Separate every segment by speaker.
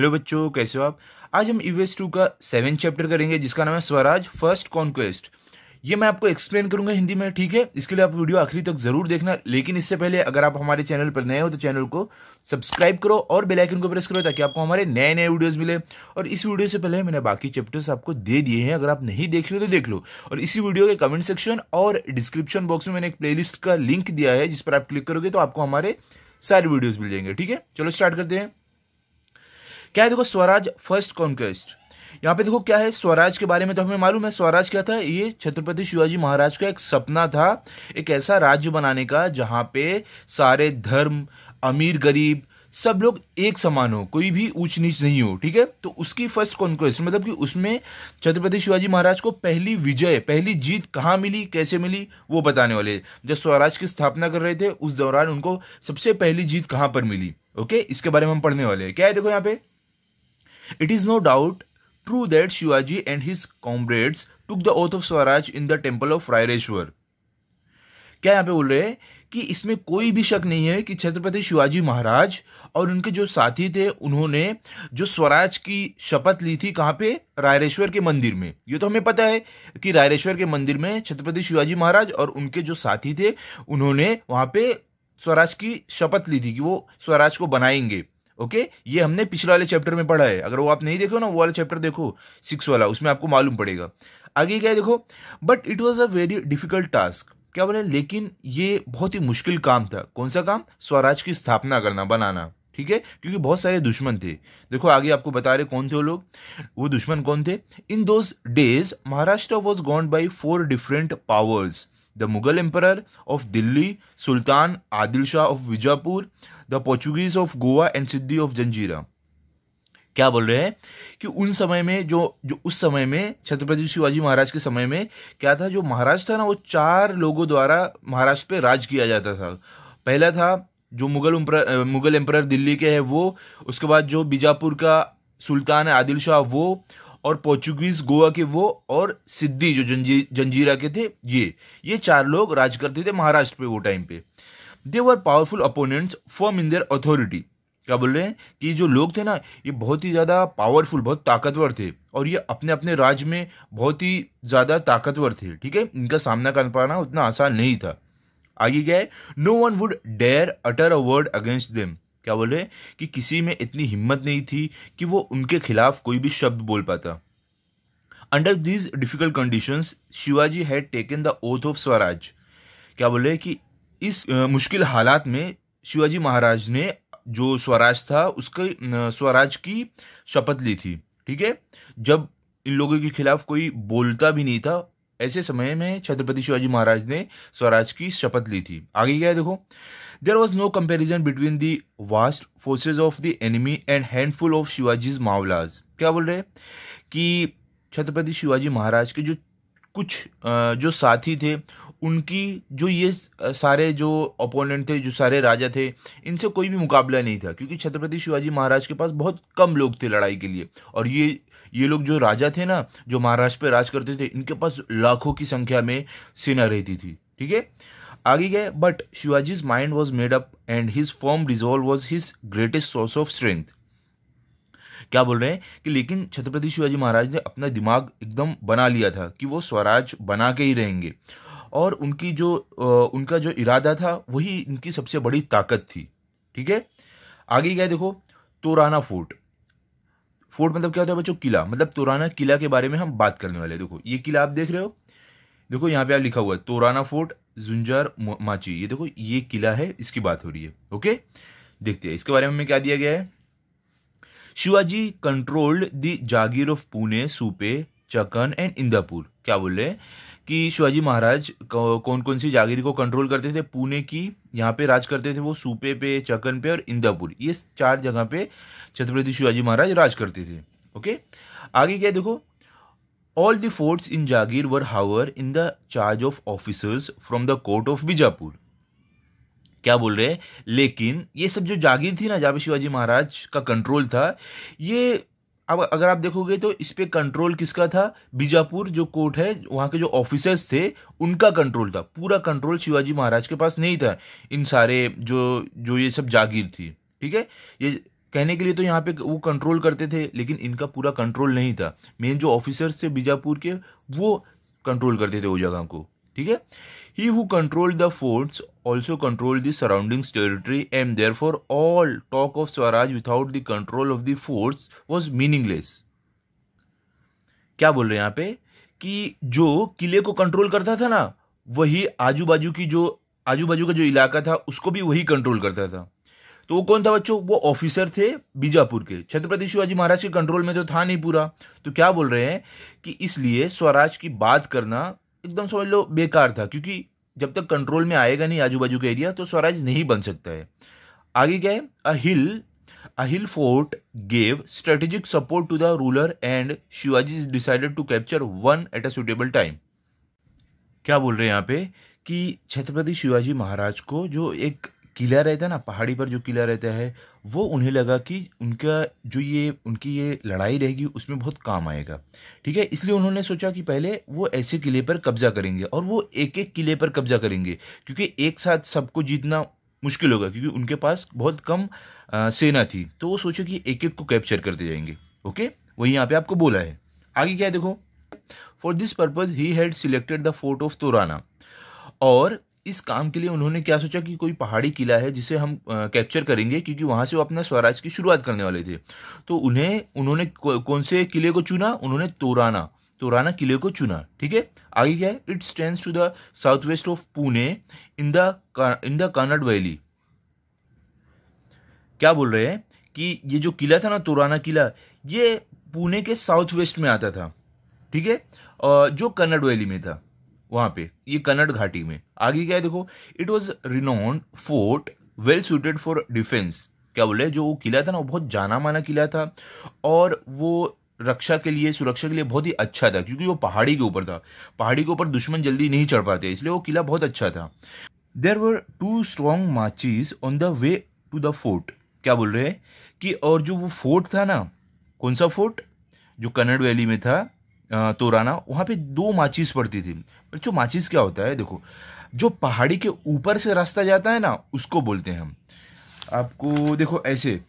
Speaker 1: Hello बच्चों कैसे हो आप आज हम यूएस e टू का सेवन चैप्टर करेंगे जिसका नाम है स्वराज फर्स्ट कॉन्क्वेस्ट ये मैं आपको एक्सप्लेन करूंगा हिंदी में ठीक है इसके लिए आप वीडियो आखिरी तक जरूर देखना लेकिन इससे पहले अगर आप हमारे चैनल पर नए हो तो चैनल को सब्सक्राइब करो और बेल आइकन को प्रेस करो ताकि आपको हमारे नए नए वीडियोस मिले और इस वीडियो से पहले मैंने बाकी चैप्टर्स आपको दे दिए हैं अगर आप नहीं देख रहे हो तो देख लो और इसी वीडियो के कमेंट सेक्शन और डिस्क्रिप्शन बॉक्स में मैंने एक प्लेलिस्ट का लिंक दिया है जिस पर आप क्लिक करोगे तो आपको हमारे सारे वीडियोज मिल जाएंगे ठीक है चलो स्टार्ट करते हैं क्या है देखो स्वराज फर्स्ट कॉन्क्वेस्ट यहाँ पे देखो क्या है स्वराज के बारे में तो हमें मालूम है स्वराज क्या था ये छत्रपति शिवाजी महाराज का एक सपना था एक ऐसा राज्य बनाने का जहाँ पे सारे धर्म अमीर गरीब सब लोग एक समान हो कोई भी ऊंच नीच नहीं हो ठीक है तो उसकी फर्स्ट कॉन्क्वेस्ट मतलब कि उसमें छत्रपति शिवाजी महाराज को पहली विजय पहली जीत कहाँ मिली कैसे मिली वो बताने वाले जब स्वराज की स्थापना कर रहे थे उस दौरान उनको सबसे पहली जीत कहाँ पर मिली ओके इसके बारे में हम पढ़ने वाले हैं क्या है देखो यहाँ पे It is no doubt true that Shivaji and his comrades took the oath of Swaraj in the temple of Raireshwar क्या यहाँ पे बोल रहे हैं कि इसमें कोई भी शक नहीं है कि छत्रपति शिवाजी महाराज और उनके जो साथी थे उन्होंने जो स्वराज की शपथ ली थी कहाँ पे रायरेश्वर के मंदिर में ये तो हमें पता है कि रायरेश्वर के मंदिर में छत्रपति शिवाजी महाराज और उनके जो साथी थे उन्होंने वहाँ पे स्वराज की शपथ ली थी कि वो स्वराज को बनाएंगे ओके ये हमने पिछले वाले चैप्टर में पढ़ा है अगर वो आप नहीं देखो ना वो वाला चैप्टर देखो सिक्स वाला उसमें आपको मालूम पड़ेगा आगे क्या है देखो but it was a very difficult task क्या बोले लेकिन ये बहुत ही मुश्किल काम था कौन सा काम स्वराज की स्थापना करना बनाना ठीक है क्योंकि बहुत सारे दुश्मन थे देखो आगे आपको बता रहे कौन थे वो लोग वो दुश्मन कौन थे in those days Maharashtra was governed by four different powers the Mughal emperor of Delhi sultan Adil Shah of Vijapur the Portuguese of Goa and Siddhi of Janjira क्या बोल रहे हैं कि उन समय में जो जो उस समय में छत्रपति शिवाजी महाराज के समय में क्या था जो महाराज था ना वो चार लोगों द्वारा महाराष्ट्र पे राज किया जाता था पहला था जो मुगल मुगल एम्पर दिल्ली के है वो उसके बाद जो बीजापुर का सुल्तान है आदिल शाह वो और पोर्चुगीज गोवा के वो और सिद्धि जो जंजी जंजीरा के थे ये ये चार लोग राज करते थे महाराष्ट्र पे वो टाइम पे they were powerful opponents firm in their authority क्या बोल रहे हैं कि जो लोग थे ना ये बहुत ही ज़्यादा पावरफुल बहुत ताकतवर थे और ये अपने अपने राज्य में बहुत ही ज़्यादा ताकतवर थे ठीक है इनका सामना कर पाना उतना आसान नहीं था आगे क्या है no one would dare utter a word against them क्या बोले कि किसी में इतनी हिम्मत नहीं थी कि वो उनके खिलाफ कोई भी शब्द बोल पाता under these difficult conditions Shivaji had taken the oath of Swaraj क्या बोले कि इस मुश्किल हालात में शिवाजी महाराज ने जो स्वराज था उसके स्वराज की शपथ ली थी ठीक है जब इन लोगों के खिलाफ कोई बोलता भी नहीं था ऐसे समय में छत्रपति शिवाजी महाराज ने स्वराज की शपथ ली थी आगे क्या है देखो There was no comparison between the vast forces of the enemy and handful of Shivaji's Mawlas. क्या बोल रहे हैं कि छत्रपति शिवाजी महाराज के जो कुछ जो साथी थे उनकी जो ये सारे जो ओपोनेंट थे जो सारे राजा थे इनसे कोई भी मुकाबला नहीं था क्योंकि छत्रपति शिवाजी महाराज के पास बहुत कम लोग थे लड़ाई के लिए और ये ये लोग जो राजा थे ना जो महाराष्ट्र पे राज करते थे इनके पास लाखों की संख्या में सेना रहती थी ठीक है आगे गए but Shivaji's mind was made up and his firm resolve was his greatest source of strength क्या बोल रहे हैं कि लेकिन छत्रपति शिवाजी महाराज ने अपना दिमाग एकदम बना लिया था कि वो स्वराज बना के ही रहेंगे और उनकी जो उनका जो इरादा था वही इनकी सबसे बड़ी ताकत थी ठीक है आगे क्या देखो तोराना फोर्ट फोर्ट मतलब क्या होता है बच्चों किला मतलब तोराना किला के बारे में हम बात करने वाले देखो ये किला आप देख रहे हो देखो यहाँ पे आप लिखा हुआ है तोराना फोर्ट जुंजार माची ये देखो ये किला है इसकी बात हो रही है ओके देखते हैं इसके बारे में क्या दिया गया है Shivaji controlled the jagir of Pune Supe Chakan and Indapur क्या बोल रहे कि शिवाजी महाराज कौन कौन सी जागीर को कंट्रोल करते थे पुणे की यहाँ पे राज करते थे वो सूपे पे चकन पे और इंदापुर ये चार जगह पे छत्रपति शिवाजी महाराज राज करते थे ओके आगे क्या देखो All the forts in Jagir were however in the charge of officers from the court of Bijapur. क्या बोल रहे हैं लेकिन ये सब जो जागीर थी ना जहाँ शिवाजी महाराज का कंट्रोल था ये अब अगर आप देखोगे तो इस पर कंट्रोल किसका था बीजापुर जो कोर्ट है वहाँ के जो ऑफिसर्स थे उनका कंट्रोल था पूरा कंट्रोल शिवाजी महाराज के पास नहीं था इन सारे जो जो ये सब जागीर थी ठीक है ये कहने के लिए तो यहाँ पे वो कंट्रोल करते थे लेकिन इनका पूरा कंट्रोल नहीं था मेन जो ऑफिसर्स थे बीजापुर के वो कंट्रोल करते थे वो जगह को ठीक है he who control the forts also control the surroundings territory and there therefore all talk of Swaraj without the control of the forts was meaningless क्या बोल रहे हैं यहाँ पे कि जो किले को कंट्रोल करता था ना वही आजू बाजू की जो आजू बाजू का जो इलाका था उसको भी वही कंट्रोल करता था तो वो कौन था बच्चों वो ऑफिसर थे बीजापुर के छत्रपति शिवाजी महाराज के कंट्रोल में तो था नहीं पूरा तो क्या बोल रहे हैं कि इसलिए स्वराज की बात करना एकदम समझ लो बेकार था क्योंकि जब तक कंट्रोल में आएगा नहीं आजू बाजू का एरिया तो स्वराज नहीं बन सकता है आगे क्या है Ahil Ahil Fort gave strategic support to the ruler and Shivaji decided to capture one at a suitable time क्या बोल रहे हैं यहाँ पे कि छत्रपति शिवाजी महाराज को जो एक किला रहता है ना पहाड़ी पर जो किला रहता है वो उन्हें लगा कि उनका जो ये उनकी ये लड़ाई रहेगी उसमें बहुत काम आएगा ठीक है इसलिए उन्होंने सोचा कि पहले वो ऐसे किले पर कब्जा करेंगे और वो एक एक किले पर कब्जा करेंगे क्योंकि एक साथ सबको जीतना मुश्किल होगा क्योंकि उनके पास बहुत कम आ, सेना थी तो वो सोचे कि एक एक को कैप्चर करते जाएंगे ओके वही यहाँ पे आपको बोला है आगे क्या है देखो for this purpose he had selected the fort of Torana और इस काम के लिए उन्होंने क्या सोचा कि कोई पहाड़ी किला है जिसे हम कैप्चर करेंगे क्योंकि वहाँ से वो अपना स्वराज की शुरुआत करने वाले थे तो उन्हें उन्होंने कौन से किले को चुना उन्होंने तोराना तोराना किले को चुना ठीक है आगे क्या है it stand to the south west of Pune in the in the Kanad valley क्या बोल रहे हैं कि ये जो किला था ना तोराना किला ये पुणे के साउथ वेस्ट में आता था ठीक है जो कन्नड़ वैली में था वहाँ पे ये कन्नड़ घाटी में आगे क्या है देखो it was renown fort well suited for defence क्या बोले जो वो किला था ना वो बहुत जाना माना किला था और वो रक्षा के लिए सुरक्षा के लिए बहुत ही अच्छा था क्योंकि वो पहाड़ी के ऊपर था पहाड़ी के ऊपर दुश्मन जल्दी नहीं चढ़ पाते इसलिए वो किला बहुत अच्छा था there were two strong machis on the way to the fort क्या बोल रहे हैं कि और जो वो फोर्ट था ना कौन सा फोर्ट जो कन्नड़ वैली में था तोराना वहाँ पे दो माचिस पड़ती थी जो माचिस क्या होता है देखो जो पहाड़ी के ऊपर से रास्ता जाता है ना उसको बोलते हैं हम आपको देखो ऐसे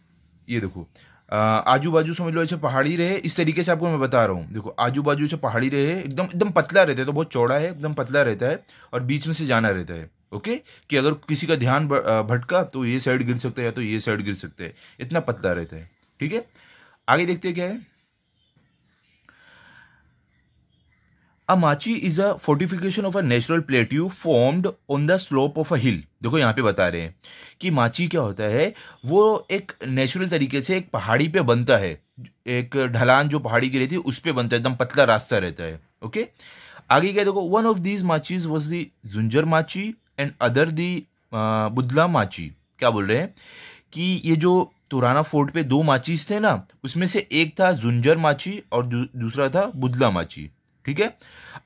Speaker 1: ये देखो आजू बाजू समझ लो ऐसे पहाड़ी रहे इस तरीके से आपको मैं बता रहा हूँ देखो आजू बाजू से पहाड़ी रहे एकदम एकदम पतला रहता है तो बहुत चौड़ा है एकदम पतला रहता है और बीच में से जाना रहता है ओके कि अगर किसी का ध्यान भटका तो ये साइड गिर सकता है या तो ये साइड गिर सकता है इतना पतला रहता है ठीक है आगे देखते क्या है Amachi is a fortification of a natural plateau formed on the slope of a hill देखो यहाँ पे बता रहे हैं कि माची क्या होता है वो एक नेचुरल तरीके से एक पहाड़ी पे बनता है एक ढलान जो पहाड़ी की रहती है उस पर बनता है एकदम पतला रास्ता रहता है ओके आगे क्या देखो one of these machis was the Junjar machi and other दी बुदला माची क्या बोल रहे हैं कि ये जो तुराना फोर्ट पे दो माचीज थे ना उसमें से एक था जुंजर माची और दूसरा था बुदला माची ठीक है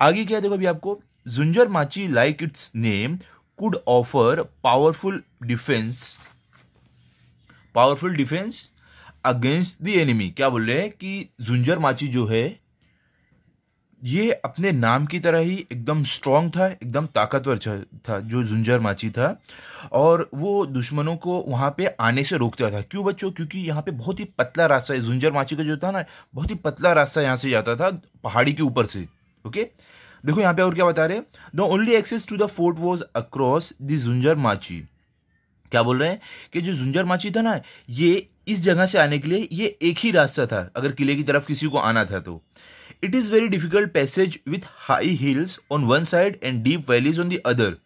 Speaker 1: आगे क्या देखो अभी आपको Junjar machi like its name could offer powerful defence powerful defence against the enemy क्या बोल रहे हैं कि जुंजर माची जो है ये अपने नाम की तरह ही एकदम स्ट्रांग था एकदम ताकतवर था जो झुंझर माची था और वो दुश्मनों को वहाँ पे आने से रोकता था क्यों बच्चों क्योंकि यहाँ पे बहुत ही पतला रास्ता है झुंझर माची का जो था ना बहुत ही पतला रास्ता यहाँ से जाता था पहाड़ी के ऊपर से ओके देखो यहाँ पे और क्या बता रहे the only access to the fort was across the Jhunjhar machi क्या बोल रहे हैं कि जो झुंझर माची था ना ये इस जगह से आने के लिए ये एक ही रास्ता था अगर किले की तरफ किसी को आना था तो it is very difficult passage with high hills on one side and deep valleys on the other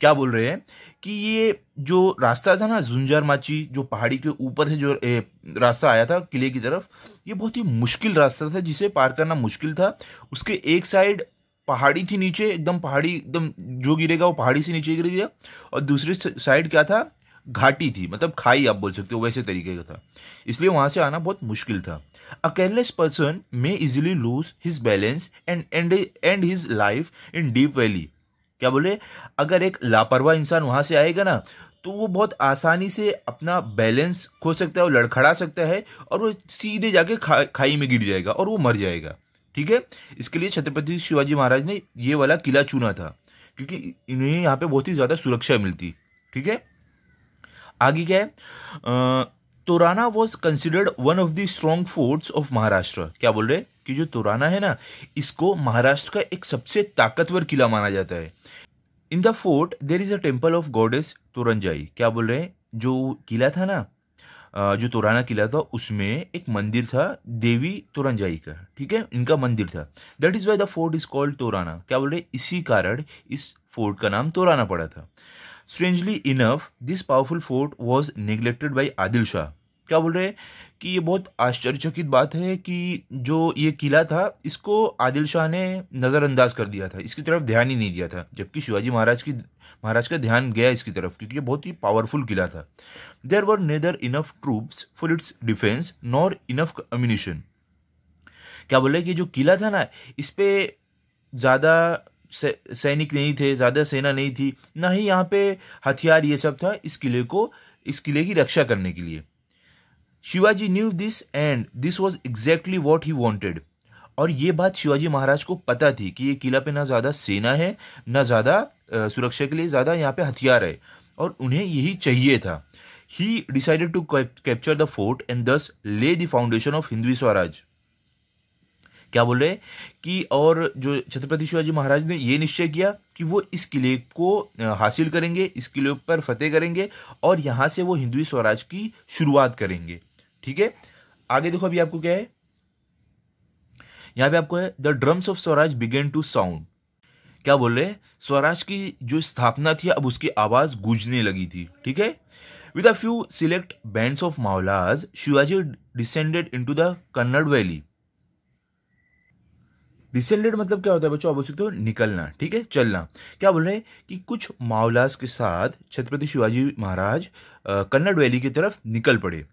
Speaker 1: क्या बोल रहे हैं कि ये जो रास्ता था ना जुंजार माची जो पहाड़ी के ऊपर से जो ए, रास्ता आया था किले की तरफ ये बहुत ही मुश्किल रास्ता था जिसे पार करना मुश्किल था उसके एक साइड पहाड़ी थी नीचे एकदम पहाड़ी एकदम जो गिरेगा वो पहाड़ी से नीचे गिर गया और दूसरी साइड क्या था घाटी थी मतलब खाई आप बोल सकते हो वैसे तरीके का था इसलिए वहाँ से आना बहुत मुश्किल था a careless person may easily lose his balance and and and his life in deep valley क्या बोले अगर एक लापरवाह इंसान वहाँ से आएगा ना तो वो बहुत आसानी से अपना बैलेंस खो सकता है और लड़खड़ा सकता है और वो सीधे जाके खा खाई में गिर जाएगा और वो मर जाएगा ठीक है इसके लिए छत्रपति शिवाजी महाराज ने ये वाला किला चुना था क्योंकि इन्हें यहाँ पे बहुत ही ज़्यादा सुरक्षा मिलती ठीक है आगे क्या है Torana was considered one of the strong forts of Maharashtra क्या बोल रहे कि जो तोराना है ना इसको महाराष्ट्र का एक सबसे ताकतवर किला माना जाता है in the fort there is a temple of goddess Toranjai क्या बोल रहे हैं जो किला था ना जो तोराना किला था उसमें एक मंदिर था देवी तोरंजाई का ठीक है इनका मंदिर था that is why the fort is called Torana क्या बोल रहे इसी कारण इस फोर्ट का नाम तोराना पड़ा था strangely enough this powerful fort was neglected by Adil Shah क्या बोल रहे हैं कि ये बहुत आश्चर्यचकित बात है कि जो ये किला था इसको आदिल शाह ने नज़रअंदाज कर दिया था इसकी तरफ ध्यान ही नहीं दिया था जबकि शिवाजी महाराज की महाराज का ध्यान गया इसकी तरफ क्योंकि ये बहुत ही पावरफुल किला था there were neither enough troops for its defence nor enough ammunition क्या बोल रहे कि जो किला था ना इस पर ज़्यादा सैनिक नहीं थे ज़्यादा सेना नहीं थी ना ही यहाँ पे हथियार ये सब था इस किले को इस किले की रक्षा करने के लिए Shivaji knew this and this was exactly what he wanted और ये बात शिवाजी महाराज को पता थी कि ये किला पे ना ज़्यादा सेना है ना ज़्यादा सुरक्षा के लिए ज़्यादा यहाँ पे हथियार है और उन्हें यही चाहिए था he decided to capture the fort and thus lay the foundation of Hindavi Swaraj क्या बोल रहे कि और जो छत्रपति शिवाजी महाराज ने ये निश्चय किया कि वो इस किले को हासिल करेंगे इस किले पर फतेह करेंगे और यहाँ से वो हिंदू स्वराज की शुरुआत करेंगे ठीक है आगे देखो अभी आपको क्या है यहाँ पे आपको है the drums of Swaraj begin to sound क्या बोल रहे स्वराज की जो स्थापना थी अब उसकी आवाज गूंजने लगी थी ठीक है with a few select band of Mavlas Shivaji descended into the Kannad valley descended मतलब क्या होता है बच्चों आप बोल सकते हो निकलना ठीक है चलना क्या बोल रहे हैं कि कुछ मावलास के साथ छत्रपति शिवाजी महाराज कन्नड़ वैली की तरफ निकल पड़े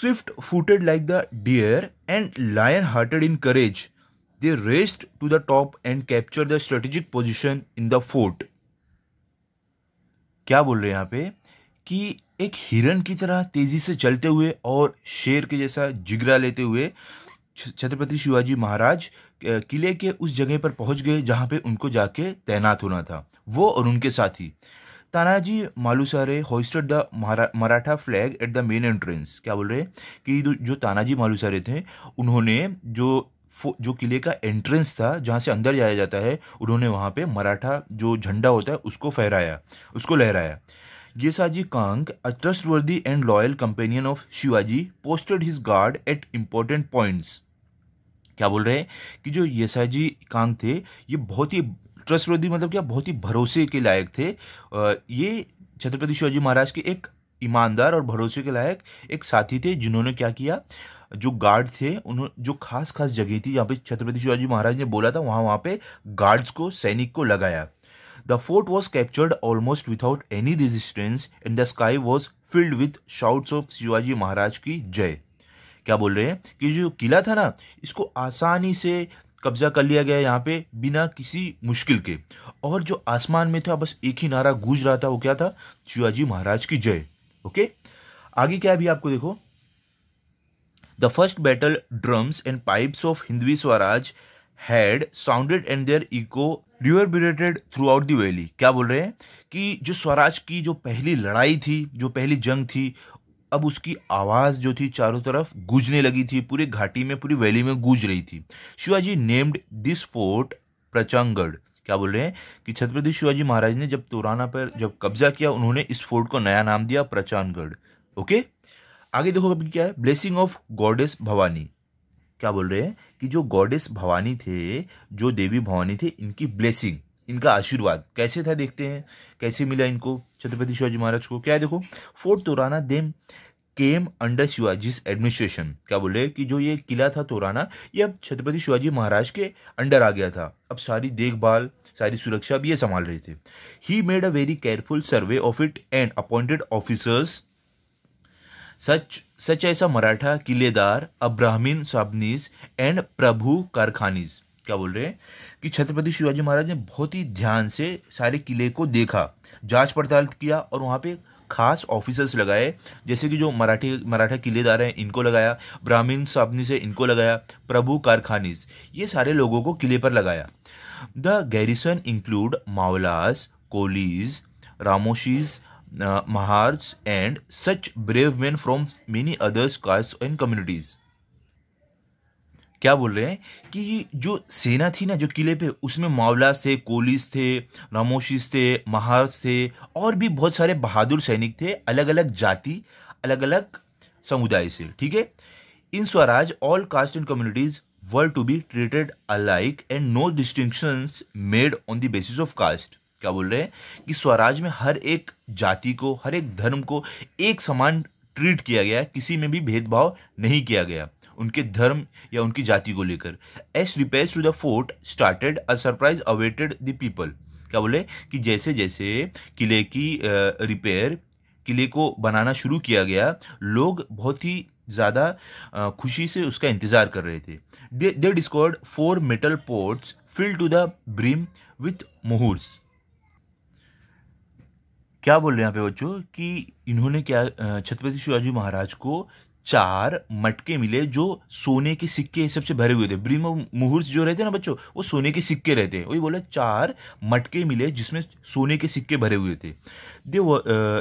Speaker 1: swift footed like the deer and lion hearted in courage they raced to the top and capture the strategic position in the fort क्या बोल रहे हैं यहाँ पे कि एक हिरन की तरह तेजी से चलते हुए और शेर के जैसा जिगरा लेते हुए छत्रपति शिवाजी महाराज किले के उस जगह पर पहुंच गए जहां पे उनको जाके तैनात होना था वो और उनके साथी Tanaji Malusare hoisted the Maratha flag at the main entrance क्या बोल रहे हैं कि जो तानाजी मालूसारे थे उन्होंने जो जो किले का एंट्रेंस था जहाँ से अंदर जाया जाता है उन्होंने वहाँ पे मराठा जो झंडा होता है उसको फहराया उसको लहराया Gesaji Kang a trustworthy and loyal companion of Shivaji posted his guard at important points क्या बोल रहे हैं कि जो येसाजी कांग थे ये बहुत ही ट्रस्टवर्दी मतलब क्या बहुत ही भरोसे के लायक थे ये छत्रपति शिवाजी महाराज के एक ईमानदार और भरोसे के लायक एक साथी थे जिन्होंने क्या किया जो गार्ड थे उन्होंने जो खास खास जगह थी जहाँ पे छत्रपति शिवाजी महाराज ने बोला था वहाँ वहाँ पे गार्ड्स को सैनिक को लगाया The fort was captured almost without any resistance and the sky was filled with shouts of Shivaji महाराज की जय क्या बोल रहे हैं कि जो किला था ना इसको आसानी से कब्जा कर लिया गया यहाँ पे बिना किसी मुश्किल के और जो आसमान में था बस एक ही नारा गूंज रहा था वो क्या था शिवाजी महाराज की जय ओके आगे क्या भी आपको देखो the first battle drums and pipes of Hindavi Swaraj had sounded and their echo reverberated throughout the valley क्या बोल रहे हैं कि जो स्वराज की जो पहली लड़ाई थी जो पहली जंग थी अब उसकी आवाज़ जो थी चारों तरफ गूंजने लगी थी पूरे घाटी में पूरी वैली में गूंज रही थी Shivaji named this fort Prachangarh क्या बोल रहे हैं कि छत्रपति शिवाजी महाराज ने जब तोराना पर जब कब्जा किया उन्होंने इस फोर्ट को नया नाम दिया प्रचानगढ़ ओके आगे देखो अभी क्या है ब्लेसिंग ऑफ गॉडेस भवानी क्या बोल रहे हैं कि जो गॉडेस भवानी थे जो देवी भवानी थे इनकी ब्लेसिंग इनका आशीर्वाद कैसे था देखते हैं कैसे मिला इनको छत्रपति शिवाजी महाराज को क्या देखो fort Torana then came under Shivaji administration क्या बोल रहे हैं कि जो ये किला था तोराना ये अब छत्रपति शिवाजी महाराज के अंडर आ गया था अब सारी देखभाल सारी सुरक्षा भी ये संभाल रहे थे he made a very careful survey of it and appointed officers such such ऐसा मराठा किलेदार अ ब्राह्मीन एंड प्रभु कारखानीज क्या बोल रहे हैं कि छत्रपति शिवाजी महाराज ने बहुत ही ध्यान से सारे किले को देखा जांच पड़ताल किया और वहाँ पे खास ऑफिसर्स लगाए जैसे कि जो मराठी मराठा किलेदार हैं इनको लगाया ब्राह्मीण साबनी से इनको लगाया प्रभु कारखानीज ये सारे लोगों को किले पर लगाया the garrison include Mavlas Kolis Ramoshis uh, Mahars and such brave men from many caste castes and communities. क्या बोल रहे हैं कि जो सेना थी ना जो किले पे उसमें मावलास थे कोलिस थे रामोशिस थे महार्स थे और भी बहुत सारे बहादुर सैनिक थे अलग अलग जाति अलग अलग समुदाय से ठीक है in Swaraj all caste and communities were to be treated alike and no distinctions made on the basis of caste क्या बोल रहे हैं कि स्वराज में हर एक जाति को हर एक धर्म को एक समान ट्रीट किया गया किसी में भी भेदभाव नहीं किया गया उनके धर्म या उनकी जाति को लेकर as repair to the fort started a surprise awaited the people क्या बोले कि जैसे जैसे किले की रिपेयर किले को बनाना शुरू किया गया लोग बहुत ही ज़्यादा खुशी से उसका इंतज़ार कर रहे थे they discovered four metal pots fill to the brim with mohurs क्या बोल रहे हैं यहाँ पे बच्चों कि इन्होंने क्या छत्रपति शिवाजी महाराज को चार मटके मिले जो सोने के सिक्के सबसे भरे हुए थे ब्रह्म मुहूर्त जो रहते हैं ना बच्चों वो सोने के सिक्के रहते हैं वही बोला चार मटके मिले जिसमें सोने के सिक्के भरे हुए थे दे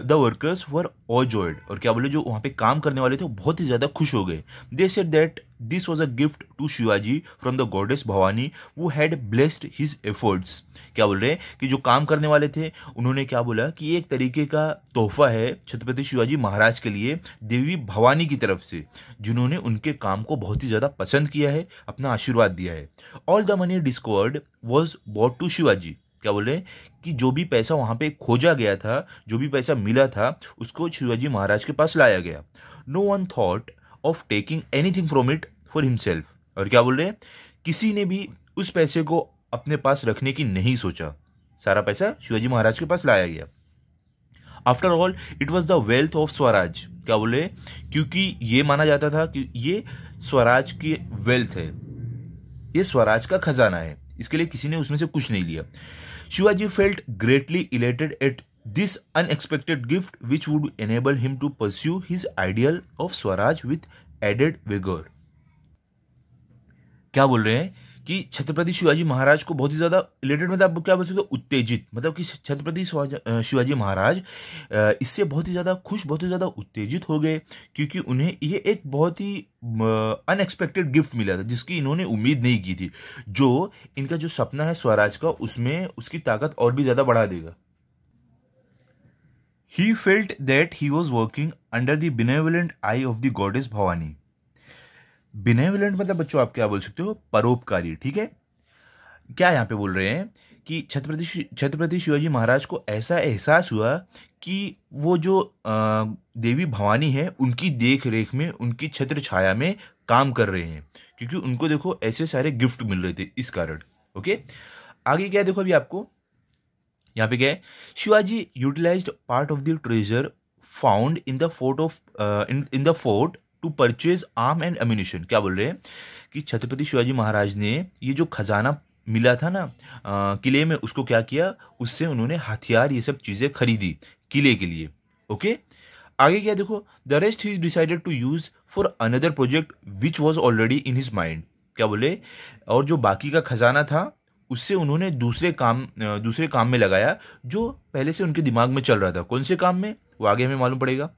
Speaker 1: द वर्कर्स वर ऑजॉयड और क्या बोले जो वहाँ पे काम करने वाले थे वो बहुत ही ज़्यादा खुश हो गए they said that this was a gift to Shivaji from the goddess Bhavani वो हैड ब्लेस्ड हिज एफर्ट्स क्या बोल रहे हैं कि जो काम करने वाले थे उन्होंने क्या बोला कि एक तरीके का तोहफा है छत्रपति शिवाजी महाराज के लिए देवी भवानी की तरफ से जिन्होंने उनके काम को बहुत ही ज़्यादा पसंद किया है अपना आशीर्वाद दिया है all the money discovered was brought to Shivaji क्या बोल रहे हैं कि जो भी पैसा वहाँ पे खोजा गया था जो भी पैसा मिला था उसको शिवाजी महाराज के पास लाया गया no one thought of taking anything from it for himself और क्या बोल रहे हैं किसी ने भी उस पैसे को अपने पास रखने की नहीं सोचा सारा पैसा शिवाजी महाराज के पास लाया गया after all it was the wealth of Swaraj क्या बोले क्योंकि ये माना जाता था कि ये स्वराज की वेल्थ है ये स्वराज का खजाना है इसके लिए किसी ने उसमें से कुछ नहीं लिया Shivaji felt greatly elated at this unexpected gift which would enable him to pursue his ideal of Swaraj with added vigor क्या बोल रहे हैं कि छत्रपति शिवाजी महाराज को बहुत ही ज़्यादा रिलेटेड मतलब आप क्या बोल सकते हो उत्तेजित मतलब कि छत्रपति शिवाजी महाराज इससे बहुत ही ज़्यादा खुश बहुत ही ज़्यादा उत्तेजित हो गए क्योंकि उन्हें ये एक बहुत ही अनएक्सपेक्टेड गिफ्ट मिला था जिसकी इन्होंने उम्मीद नहीं की थी जो इनका जो सपना है स्वराज का उसमें उसकी ताकत और भी ज़्यादा बढ़ा देगा He felt that he was working under the benevolent eye of the goddess Bhavani. Benevolent मतलब बच्चों आप क्या बोल सकते हो परोपकारी ठीक है क्या यहाँ पे बोल रहे हैं कि छत्रपति छत्रपति शिवाजी महाराज को ऐसा एहसास हुआ कि वो जो देवी भवानी है उनकी देख रेख में उनकी छत्र छाया में काम कर रहे हैं क्योंकि उनको देखो ऐसे सारे गिफ्ट मिल रहे थे इस कारण ओके आगे क्या देखो अभी आपको यहाँ पे क्या है Shivaji utilize part of the treasure found in the fort of in the fort to purchase arm and ammunition क्या बोल रहे हैं कि छत्रपति शिवाजी महाराज ने ये जो खजाना मिला था ना uh, किले में उसको क्या किया उससे उन्होंने हथियार ये सब चीज़ें खरीदी किले के लिए ओके आगे क्या देखो the rest he decided to use for another project which was already in his mind क्या बोले और जो बाकी का खजाना था उससे उन्होंने दूसरे काम दूसरे काम में लगाया जो पहले से उनके दिमाग में चल रहा था कौन से काम में वो आगे हमें मालूम पड़ेगा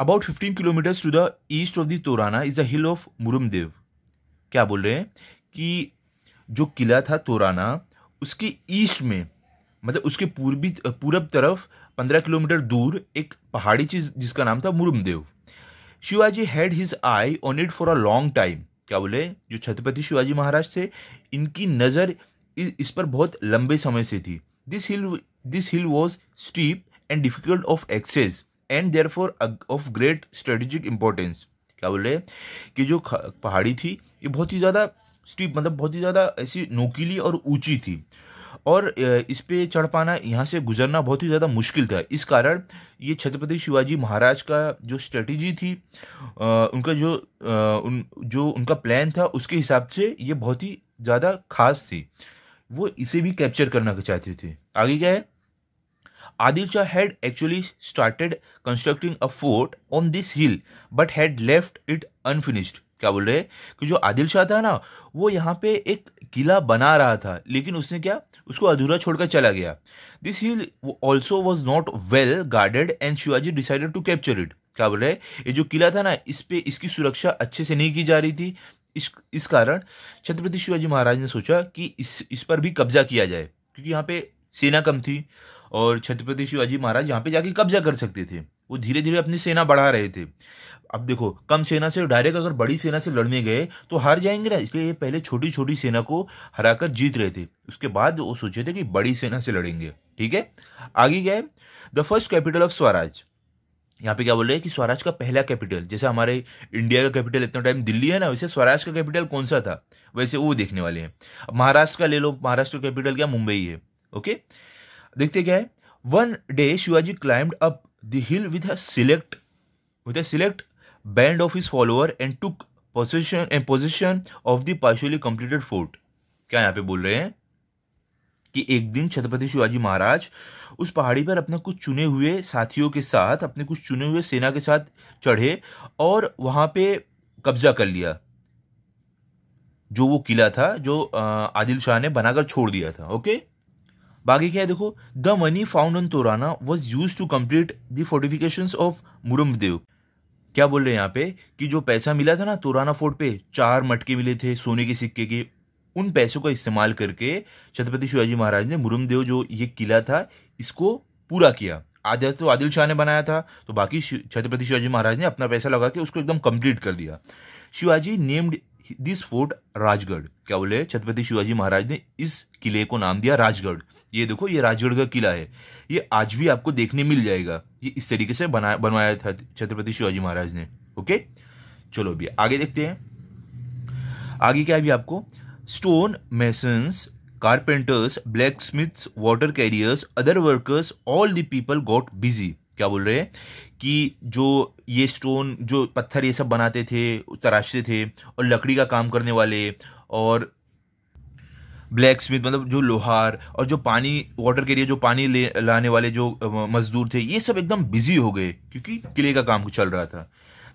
Speaker 1: about fifteen kilometers to the east of the Torana is the hill of Murumdev क्या बोल रहे हैं कि जो किला था तोराना उसके ईस्ट में मतलब उसके पूर्वी पूरब तरफ पंद्रह किलोमीटर दूर एक पहाड़ी चीज़ जिसका नाम था Murumdev Shivaji had his eye on it for a long time क्या बोले जो छत्रपति शिवाजी महाराज थे इनकी नज़र इस पर बहुत लंबे समय से थी this hill this hill was steep and difficult of access and there for of great strategic importance क्या बोले कि जो पहाड़ी थी ये बहुत ही ज़्यादा स्टीप मतलब बहुत ही ज़्यादा ऐसी नोकीली और ऊंची थी और इस पर चढ़ पाना यहाँ से गुजरना बहुत ही ज़्यादा मुश्किल था इस कारण ये छत्रपति शिवाजी महाराज का जो स्ट्रेटजी थी उनका जो उन जो उनका प्लान था उसके हिसाब से ये बहुत ही ज़्यादा खास थी वो इसे भी कैप्चर करना चाहते थे आगे क्या है Adil Shah had actually started constructing a fort on this hill but had left it unfinished क्या बोल रहे हैं कि जो आदिल शाह था ना वो यहाँ पे एक किला बना रहा था लेकिन उसने क्या उसको अधूरा छोड़कर चला गया this hill also was not well guarded and Shivaji decided to capture it क्या बोल रहे हैं ये जो किला था ना इस पर इसकी सुरक्षा अच्छे से नहीं की जा रही थी इस इस कारण छत्रपति शिवाजी महाराज ने सोचा कि इस इस पर भी कब्जा किया जाए क्योंकि यहाँ पे सेना कम थी और छत्रपति शिवाजी महाराज यहाँ पे जाके कब्जा कर सकते थे वो धीरे धीरे अपनी सेना बढ़ा रहे थे अब देखो कम सेना से डायरेक्ट अगर बड़ी सेना से लड़ने गए तो हार जाएंगे ना इसलिए ये पहले छोटी छोटी सेना को हराकर जीत रहे थे उसके बाद वो सोचे थे कि बड़ी सेना से लड़ेंगे ठीक है आगे गए the first capital of Swaraj यहाँ पे क्या बोल रहे हैं कि स्वराज का पहला कैपिटल जैसे हमारे इंडिया का कैपिटल इतना टाइम दिल्ली है ना वैसे स्वराज का कैपिटल कौन सा था वैसे वो देखने वाले हैं महाराष्ट्र का ले लो महाराष्ट्र का कैपिटल क्या मुंबई है ओके देखते क्या है one day Shivaji climbed up the hill with select with select band of his follower and took position and position of the partially completed fort क्या यहाँ पे बोल रहे हैं कि एक दिन छत्रपति शिवाजी महाराज उस पहाड़ी पर अपने कुछ चुने हुए साथियों के साथ अपने कुछ चुने हुए सेना के साथ चढ़े और वहां पे कब्जा कर लिया जो वो किला था जो आदिल शाह ने बनाकर छोड़ दिया था ओके बाकी क्या है देखो the money found on Torana was use to complete the fortification of Murumdev क्या बोल रहे हैं यहाँ पे कि जो पैसा मिला था ना तोराना फोर्ट पे चार मटके मिले थे सोने के सिक्के के उन पैसों का इस्तेमाल करके छत्रपति शिवाजी महाराज ने मुरुमदेव जो ये किला था इसको पूरा किया आदि तो आदिल शाह ने बनाया था तो बाकी छत्रपति शिवाजी महाराज ने अपना पैसा लगा के उसको एकदम कंप्लीट कर दिया Shivaji named this fort Rajgarh क्या बोले छत्रपति शिवाजी महाराज ने इस किले को नाम दिया राजगढ़ ये देखो ये राजगढ़ का किला है ये आज भी आपको देखने मिल जाएगा ये इस तरीके से बना बनवाया था छत्रपति शिवाजी महाराज ने ओके चलो अभी आगे देखते हैं आगे क्या है अभी आपको stone masons carpenters black smiths water carriers other workers all the people got busy क्या बोल रहे हैं कि जो ये स्टोन जो पत्थर ये सब बनाते थे तराशते थे और लकड़ी का काम करने वाले और ब्लैक स्मिथ मतलब जो लोहार और जो पानी वाटर के लिए जो पानी ले लाने वाले जो मजदूर थे ये सब एकदम बिजी हो गए क्योंकि किले का काम चल रहा था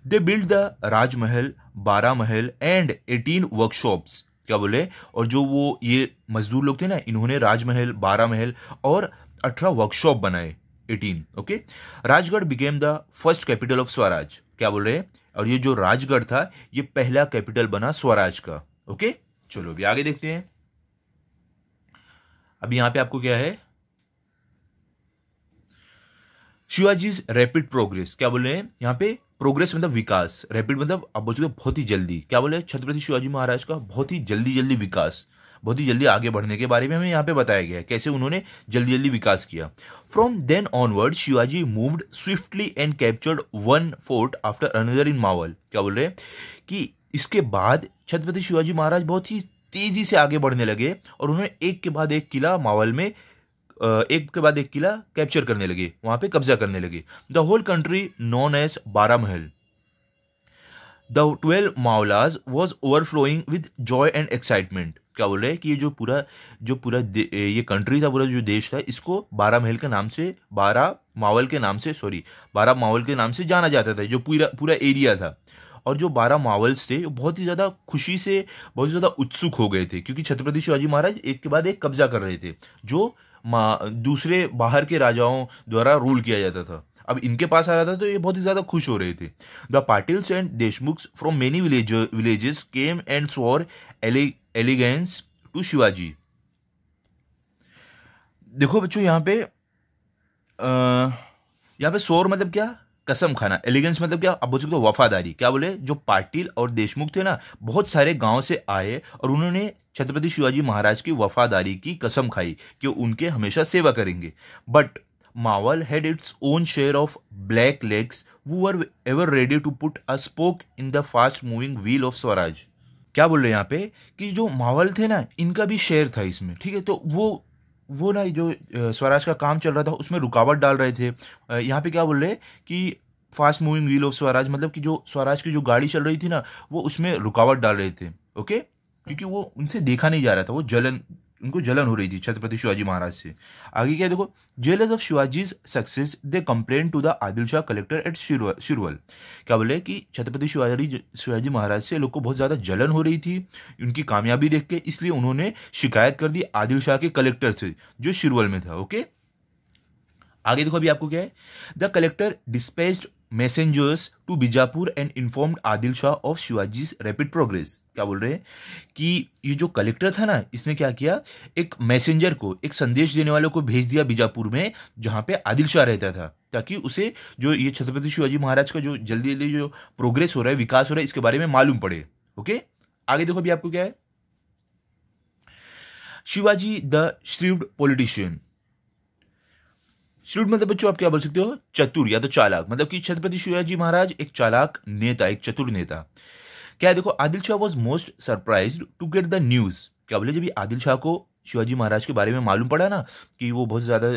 Speaker 1: दे बिल्ड द राजमहल बारह महल एंड एटीन वर्कशॉप्स क्या बोले और जो वो ये मजदूर लोग थे ना इन्होंने राजमहल बारह महल और अठारह वर्कशॉप बनाए eighteen okay Rajgarh became the first capital of Swaraj क्या बोल रहे हैं और ये जो राजगढ़ था ये पहला कैपिटल बना स्वराज का ओके चलो अभी आगे देखते हैं अब यहां पे आपको क्या है शिवाजी रैपिड प्रोग्रेस क्या बोल रहे हैं यहां पे प्रोग्रेस मतलब विकास रैपिड मतलब अब बोल चुके बहुत ही जल्दी क्या बोले छत्रपति शिवाजी महाराज का बहुत ही जल्दी जल्दी विकास बहुत ही जल्दी आगे बढ़ने के बारे में हमें यहाँ पे बताया गया है कैसे उन्होंने जल्दी जल्दी विकास किया from then onward Shivaji moved swiftly and captured one fort after another in Maval क्या बोल रहे हैं कि इसके बाद छत्रपति शिवाजी महाराज बहुत ही तेजी से आगे बढ़ने लगे और उन्होंने एक के बाद एक किला मावल में एक के बाद एक किला कैप्चर करने लगे वहाँ पे कब्जा करने लगे the whole country known as Bara Mahal the twelve Mavalas was overflowing with joy and excitement क्या बोल रहे हैं कि ये जो पूरा जो पूरा ये कंट्री था पूरा जो देश था इसको बारा महल के नाम से बारा मावल के नाम से सॉरी बारा मावल के नाम से जाना जाता था जो पूरा पूरा एरिया था और जो बारह मावल्स थे वो बहुत ही ज़्यादा खुशी से बहुत ही ज़्यादा उत्सुक हो गए थे क्योंकि छत्रपति शिवाजी महाराज एक के बाद एक कब्जा कर रहे थे जो दूसरे बाहर के राजाओं द्वारा रूल किया जाता था अब इनके पास आ रहा था तो ये बहुत ही ज़्यादा खुश हो रहे थे the Patils and Deshmukh from many village villages came and swore allegiance to Shivaji देखो बच्चों यहाँ पे यहाँ पे शोर मतलब क्या कसम खाना एलिगेंस मतलब क्या आप बोल सकते वफादारी क्या बोले जो पाटिल और देशमुख थे ना बहुत सारे गांव से आए और उन्होंने छत्रपति शिवाजी महाराज की वफादारी की कसम खाई कि उनके हमेशा सेवा करेंगे but had its own share of black legs who are ever ready to put a spoke in the fast moving wheel of Swaraj क्या बोल रहे हैं यहाँ पे कि जो मावल थे ना इनका भी शेयर था इसमें ठीक है तो वो वो ना जो स्वराज का काम चल रहा था उसमें रुकावट डाल रहे थे यहाँ पे क्या बोल रहे हैं कि fast moving wheel of Swaraj मतलब कि जो स्वराज की जो गाड़ी चल रही थी ना वो उसमें रुकावट डाल रहे थे ओके okay? क्योंकि वो उनसे देखा नहीं जा रहा था वो जलन उनको जलन हो रही थी छत्रपति शिवाजी महाराज से आगे क्या देखो jealous of Shivaji success they complain to the Adil Shah collector at Shirwal क्या बोले कि छत्रपति शिवाजी शिवाजी महाराज से लोग को बहुत ज़्यादा जलन हो रही थी उनकी कामयाबी देख के इसलिए उन्होंने शिकायत कर दी आदिल शाह के कलेक्टर से जो शिरवल में था ओके आगे देखो अभी आपको क्या है the collector dispatch messengers to Bijapur and informed Adil Shah of Shivaji rapid progress क्या बोल रहे हैं कि ये जो कलेक्टर था ना इसने क्या किया एक मैसेंजर को एक संदेश देने वालों को भेज दिया बीजापुर में जहाँ पे आदिल शाह रहता था ताकि उसे जो ये छत्रपति शिवाजी महाराज का जो जल्दी जल्दी जो प्रोग्रेस हो रहा है विकास हो रहा है इसके बारे में मालूम पड़े ओके आगे देखो अभी आपको क्या है Shivaji the shrewd politician student मतलब बच्चों आप क्या बोल सकते हो चतुर या तो चालाक मतलब कि छत्रपति शिवाजी महाराज एक चालाक नेता एक चतुर नेता क्या है देखो Adil Shah was most surprise to get the news क्या बोले जब आदिल शाह को शिवाजी महाराज के बारे में मालूम पड़ा ना कि वो बहुत ज़्यादा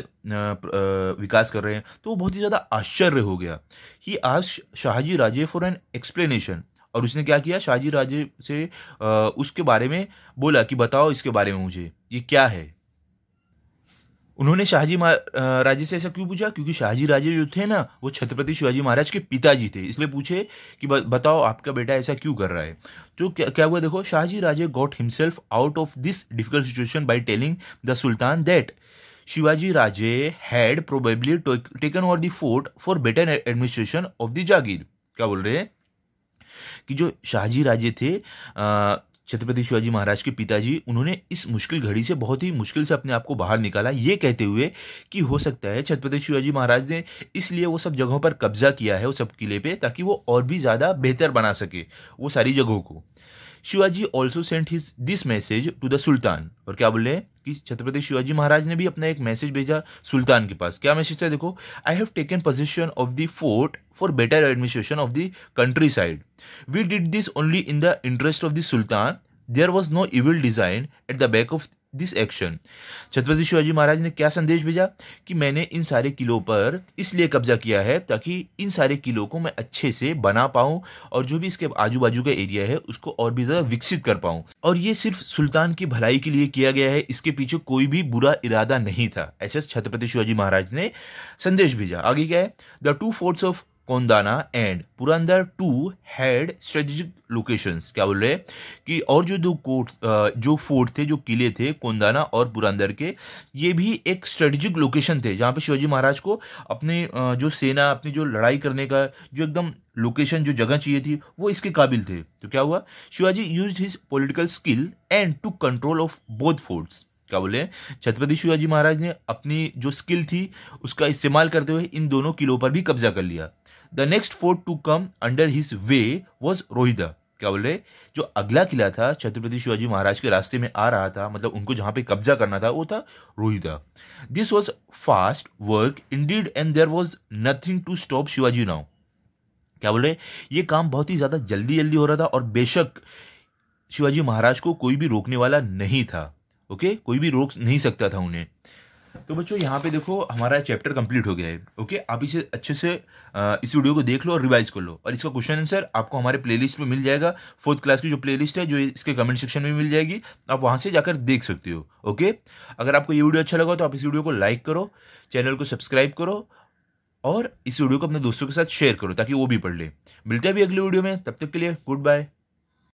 Speaker 1: विकास कर रहे हैं तो वो बहुत ही ज़्यादा आश्चर्य हो गया ही आज Shahaji Raje for an explanation और उसने क्या किया शाहजी राजे से आ, उसके बारे में बोला कि बताओ इसके बारे में मुझे ये क्या है उन्होंने शाहजी राजे से ऐसा क्यों पूछा क्योंकि शाहजी राजे जो थे ना वो छत्रपति शिवाजी महाराज के पिताजी थे इसलिए पूछे कि बताओ आपका बेटा ऐसा क्यों कर रहा है तो क्या क्या हुआ देखो Shahaji Raje got himself out of this difficult situation by telling the sultan that Shivaji Raje had probably taken over the fort for better administration of the jagir क्या बोल रहे हैं कि जो शाहजी राजे थे छत्रपति शिवाजी महाराज के पिताजी उन्होंने इस मुश्किल घड़ी से बहुत ही मुश्किल से अपने आप को बाहर निकाला ये कहते हुए कि हो सकता है छत्रपति शिवाजी महाराज ने इसलिए वो सब जगहों पर कब्जा किया है वो सब किले पे ताकि वो और भी ज़्यादा बेहतर बना सके वो सारी जगहों को Shivaji also sent his this message to the sultan और क्या बोले कि छत्रपति शिवाजी महाराज ने भी अपना एक मैसेज भेजा सुल्तान के पास क्या मैसेज था देखो I have taken position of the fort for better administration of the country side we did this only in the interest of the sultan there was no evil design at the back of this action Chhatrapati Shivaji Maharaj ने क्या संदेश भेजा कि मैंने इन सारे किलों पर इसलिए कब्जा किया है ताकि इन सारे किलों को मैं अच्छे से बना पाऊँ और जो भी इसके आजू बाजू का एरिया है उसको और भी ज़्यादा विकसित कर पाऊँ और ये सिर्फ सुल्तान की भलाई के लिए किया गया है इसके पीछे कोई भी बुरा इरादा नहीं था ऐसे छत्रपति शिवाजी महाराज ने संदेश भेजा आगे क्या है the two forts of Kondana and Purandar too had strategic locations क्या बोल रहे हैं कि और जो दो कोट जो फोर्ट थे जो किले थे कोंदाना और पुरंदर के ये भी एक स्ट्रेटेजिक लोकेशन थे जहाँ पे शिवाजी महाराज को अपने जो सेना अपनी जो लड़ाई करने का जो एकदम लोकेशन जो जगह चाहिए थी वो इसके काबिल थे तो क्या हुआ Shivaji use his political skill and to control of both forts क्या बोले छत्रपति शिवाजी महाराज ने अपनी जो स्किल थी उसका इस्तेमाल करते हुए इन दोनों किलों पर भी कब्जा कर लिया the next fort to come under his way was Rohida क्या बोले जो अगला किला था छत्रपति शिवाजी महाराज के रास्ते में आ रहा था मतलब उनको जहां पे कब्जा करना था वो था Rohida this was fast work indeed and there was nothing to stop Shivaji now क्या बोल रहे ये काम बहुत ही ज़्यादा जल्दी जल्दी हो रहा था और बेशक शिवाजी महाराज को कोई भी रोकने वाला नहीं था ओके कोई भी रोक नहीं सकता था उन्हें तो बच्चों यहाँ पे देखो हमारा चैप्टर कंप्लीट हो गया है ओके आप इसे अच्छे से इस वीडियो को देख लो और रिवाइज कर लो और इसका क्वेश्चन आंसर आपको हमारे प्लेलिस्ट में मिल जाएगा फोर्थ क्लास की जो प्लेलिस्ट है जो इसके कमेंट सेक्शन में मिल जाएगी आप वहाँ से जाकर देख सकते हो ओके अगर आपको ये वीडियो अच्छा लगा तो आप इस वीडियो को लाइक करो चैनल को सब्सक्राइब करो और इस वीडियो को अपने दोस्तों के साथ शेयर करो ताकि वो भी पढ़ ले मिलते हैं अभी अगले वीडियो में तब तक के लिए गुड बाय